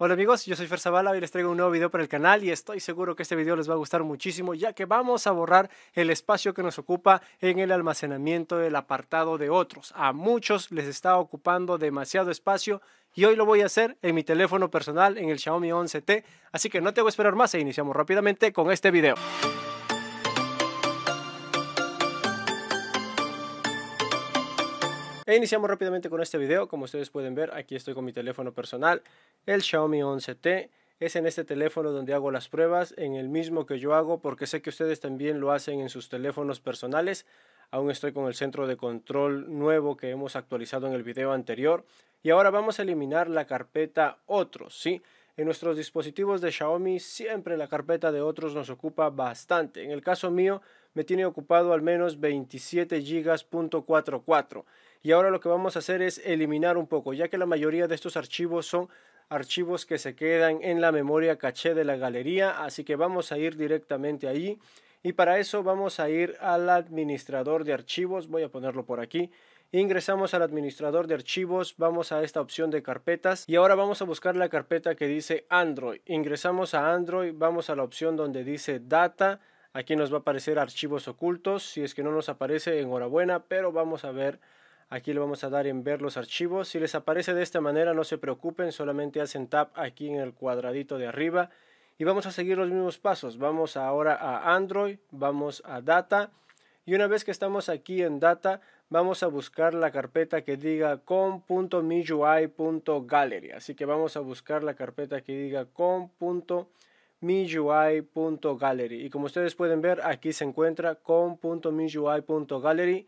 Hola amigos, yo soy Fer Zavala y les traigo un nuevo video para el canal y estoy seguro que este video les va a gustar muchísimo ya que vamos a borrar el espacio que nos ocupa en el almacenamiento del apartado de otros. A muchos les está ocupando demasiado espacio y hoy lo voy a hacer en mi teléfono personal en el Xiaomi 11T, así que no te voy esperar más e iniciamos rápidamente con este video. E iniciamos rápidamente con este video. Como ustedes pueden ver, aquí estoy con mi teléfono personal, el Xiaomi 11T. Es en este teléfono donde hago las pruebas, en el mismo que yo hago, porque sé que ustedes también lo hacen en sus teléfonos personales. Aún estoy con el centro de control nuevo que hemos actualizado en el video anterior. Y ahora vamos a eliminar la carpeta Otros, ¿sí? En nuestros dispositivos de Xiaomi siempre la carpeta de otros nos ocupa bastante. En el caso mío me tiene ocupado al menos 27 GB.44 y ahora lo que vamos a hacer es eliminar un poco, ya que la mayoría de estos archivos son archivos que se quedan en la memoria caché de la galería, así que vamos a ir directamente ahí y para eso vamos a ir al administrador de archivos, voy a ponerlo por aquí, ingresamos al administrador de archivos, vamos a esta opción de carpetas y ahora vamos a buscar la carpeta que dice Android, ingresamos a Android, vamos a la opción donde dice Data, aquí nos va a aparecer archivos ocultos, si es que no nos aparece enhorabuena, pero vamos a ver Aquí le vamos a dar en ver los archivos. Si les aparece de esta manera, no se preocupen, solamente hacen tap aquí en el cuadradito de arriba. Y vamos a seguir los mismos pasos. Vamos ahora a Android, vamos a Data. Y una vez que estamos aquí en Data, vamos a buscar la carpeta que diga com.miui.gallery. Así que vamos a buscar la carpeta que diga com.miui.gallery. Y como ustedes pueden ver, aquí se encuentra com.miui.gallery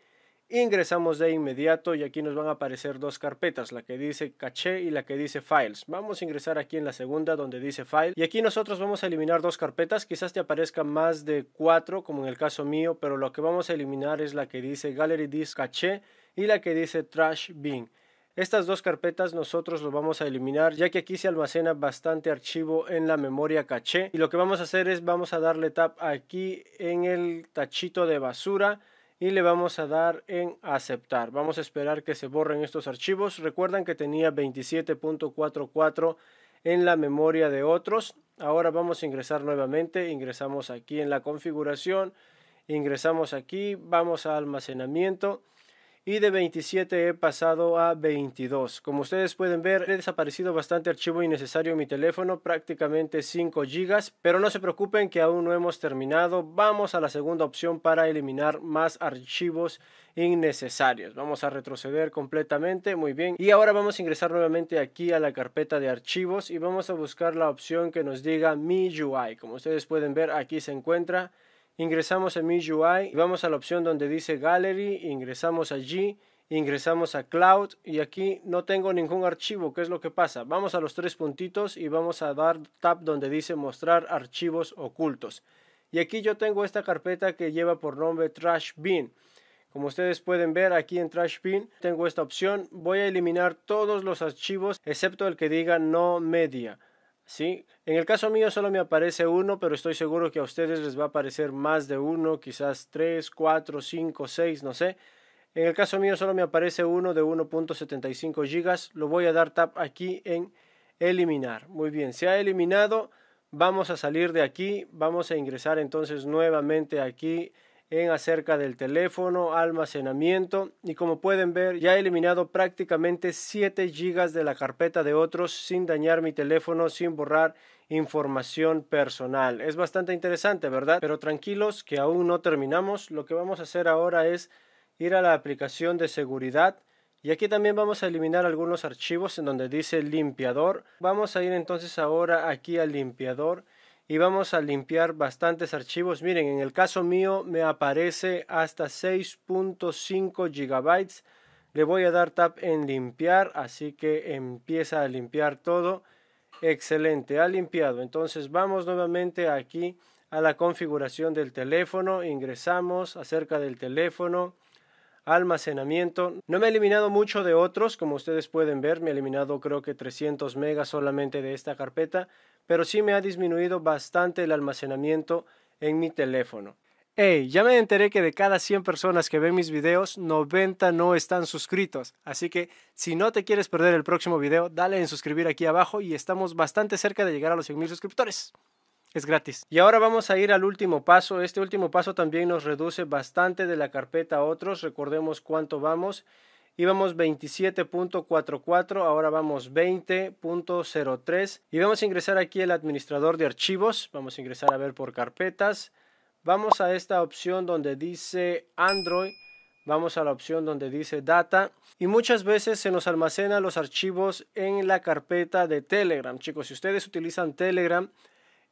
Ingresamos de inmediato y aquí nos van a aparecer dos carpetas, la que dice caché y la que dice files. Vamos a ingresar aquí en la segunda donde dice file y aquí nosotros vamos a eliminar dos carpetas, quizás te aparezcan más de cuatro como en el caso mío, pero lo que vamos a eliminar es la que dice gallery disk caché y la que dice trash bin. Estas dos carpetas nosotros los vamos a eliminar ya que aquí se almacena bastante archivo en la memoria caché y lo que vamos a hacer es vamos a darle tap aquí en el tachito de basura y le vamos a dar en aceptar. Vamos a esperar que se borren estos archivos. Recuerdan que tenía 27.44 en la memoria de otros. Ahora vamos a ingresar nuevamente. Ingresamos aquí en la configuración. Ingresamos aquí. Vamos a almacenamiento y de 27 he pasado a 22. Como ustedes pueden ver, he desaparecido bastante archivo innecesario en mi teléfono, prácticamente 5 GB, pero no se preocupen que aún no hemos terminado. Vamos a la segunda opción para eliminar más archivos innecesarios. Vamos a retroceder completamente, muy bien. Y ahora vamos a ingresar nuevamente aquí a la carpeta de archivos y vamos a buscar la opción que nos diga Mi UI. Como ustedes pueden ver, aquí se encuentra ingresamos a y vamos a la opción donde dice Gallery, ingresamos allí, ingresamos a Cloud y aquí no tengo ningún archivo, ¿qué es lo que pasa? Vamos a los tres puntitos y vamos a dar tap donde dice mostrar archivos ocultos. Y aquí yo tengo esta carpeta que lleva por nombre Trash Bin. Como ustedes pueden ver aquí en Trash Bin tengo esta opción, voy a eliminar todos los archivos excepto el que diga no media. Sí, en el caso mío solo me aparece uno, pero estoy seguro que a ustedes les va a aparecer más de uno, quizás tres, cuatro, cinco, seis, no sé. En el caso mío solo me aparece uno de 1.75 GB. Lo voy a dar tap aquí en eliminar. Muy bien, se ha eliminado. Vamos a salir de aquí. Vamos a ingresar entonces nuevamente aquí en acerca del teléfono, almacenamiento y como pueden ver ya he eliminado prácticamente 7 GB de la carpeta de otros sin dañar mi teléfono, sin borrar información personal. Es bastante interesante, ¿verdad? Pero tranquilos que aún no terminamos. Lo que vamos a hacer ahora es ir a la aplicación de seguridad y aquí también vamos a eliminar algunos archivos en donde dice limpiador. Vamos a ir entonces ahora aquí al limpiador y vamos a limpiar bastantes archivos. Miren, en el caso mío me aparece hasta 6.5 gigabytes. Le voy a dar tap en limpiar, así que empieza a limpiar todo. Excelente, ha limpiado. Entonces vamos nuevamente aquí a la configuración del teléfono, ingresamos acerca del teléfono, almacenamiento. No me he eliminado mucho de otros, como ustedes pueden ver, me he eliminado creo que 300 megas solamente de esta carpeta, pero sí me ha disminuido bastante el almacenamiento en mi teléfono. Hey, ya me enteré que de cada 100 personas que ven mis videos, 90 no están suscritos. Así que si no te quieres perder el próximo video, dale en suscribir aquí abajo y estamos bastante cerca de llegar a los 100.000 suscriptores. Es gratis. Y ahora vamos a ir al último paso. Este último paso también nos reduce bastante de la carpeta a otros. Recordemos cuánto vamos íbamos 27.44, ahora vamos 20.03 y vamos a ingresar aquí el administrador de archivos, vamos a ingresar a ver por carpetas, vamos a esta opción donde dice Android, vamos a la opción donde dice Data y muchas veces se nos almacena los archivos en la carpeta de Telegram. Chicos, si ustedes utilizan Telegram,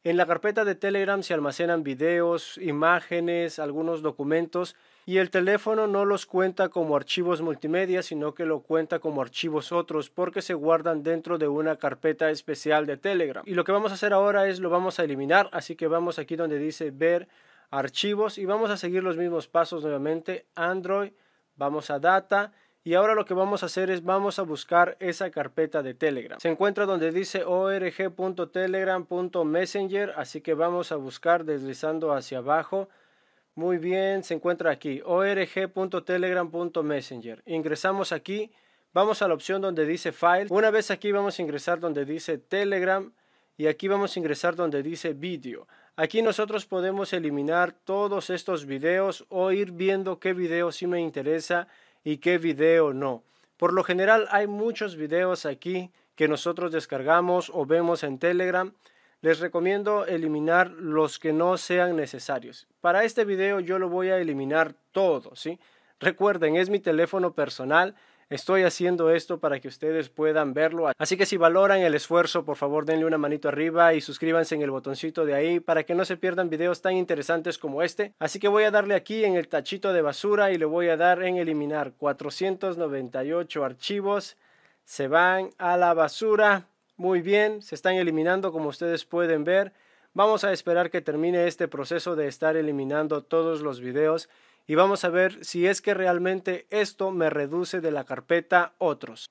en la carpeta de Telegram se almacenan videos, imágenes, algunos documentos y el teléfono no los cuenta como archivos multimedia, sino que lo cuenta como archivos otros porque se guardan dentro de una carpeta especial de Telegram. Y lo que vamos a hacer ahora es lo vamos a eliminar, así que vamos aquí donde dice ver archivos y vamos a seguir los mismos pasos nuevamente. Android, vamos a data y ahora lo que vamos a hacer es vamos a buscar esa carpeta de Telegram. Se encuentra donde dice org.telegram.messenger, así que vamos a buscar deslizando hacia abajo. Muy bien, se encuentra aquí, org.telegram.messenger. Ingresamos aquí, vamos a la opción donde dice File. Una vez aquí vamos a ingresar donde dice Telegram y aquí vamos a ingresar donde dice Video. Aquí nosotros podemos eliminar todos estos videos o ir viendo qué video sí me interesa y qué video no. Por lo general hay muchos videos aquí que nosotros descargamos o vemos en Telegram. Les recomiendo eliminar los que no sean necesarios. Para este video yo lo voy a eliminar todo, ¿sí? Recuerden, es mi teléfono personal Estoy haciendo esto para que ustedes puedan verlo. Así que si valoran el esfuerzo, por favor denle una manito arriba y suscríbanse en el botoncito de ahí para que no se pierdan videos tan interesantes como este. Así que voy a darle aquí en el tachito de basura y le voy a dar en eliminar 498 archivos. Se van a la basura. Muy bien, se están eliminando como ustedes pueden ver. Vamos a esperar que termine este proceso de estar eliminando todos los videos y vamos a ver si es que realmente esto me reduce de la carpeta otros.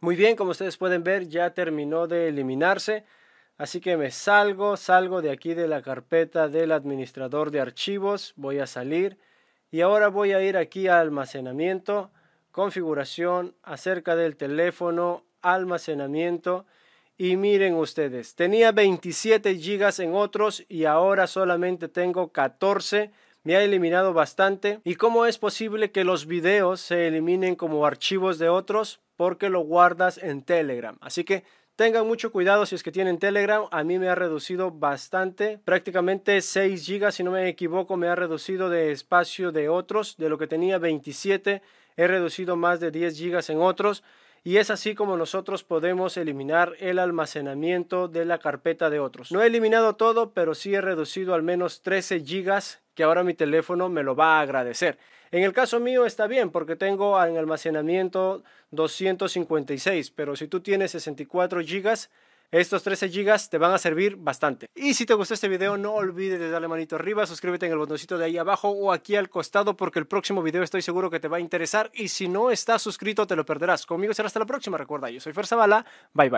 Muy bien, como ustedes pueden ver ya terminó de eliminarse, así que me salgo, salgo de aquí de la carpeta del administrador de archivos, voy a salir y ahora voy a ir aquí a almacenamiento, configuración, acerca del teléfono, almacenamiento y miren ustedes, tenía 27 GB en otros y ahora solamente tengo 14 GB me ha eliminado bastante. ¿Y cómo es posible que los videos se eliminen como archivos de otros? Porque lo guardas en Telegram. Así que Tengan mucho cuidado si es que tienen Telegram. A mí me ha reducido bastante. Prácticamente 6 GB, si no me equivoco, me ha reducido de espacio de otros. De lo que tenía 27, he reducido más de 10 GB en otros y es así como nosotros podemos eliminar el almacenamiento de la carpeta de otros. No he eliminado todo, pero sí he reducido al menos 13 gigas que ahora mi teléfono me lo va a agradecer. En el caso mío está bien porque tengo en almacenamiento 256, pero si tú tienes 64 gigas, estos 13 GB te van a servir bastante. Y si te gustó este video, no olvides de darle manito arriba, suscríbete en el botoncito de ahí abajo o aquí al costado porque el próximo video estoy seguro que te va a interesar y si no estás suscrito te lo perderás. Conmigo será hasta la próxima, recuerda, yo soy Fuerza Bala. bye bye.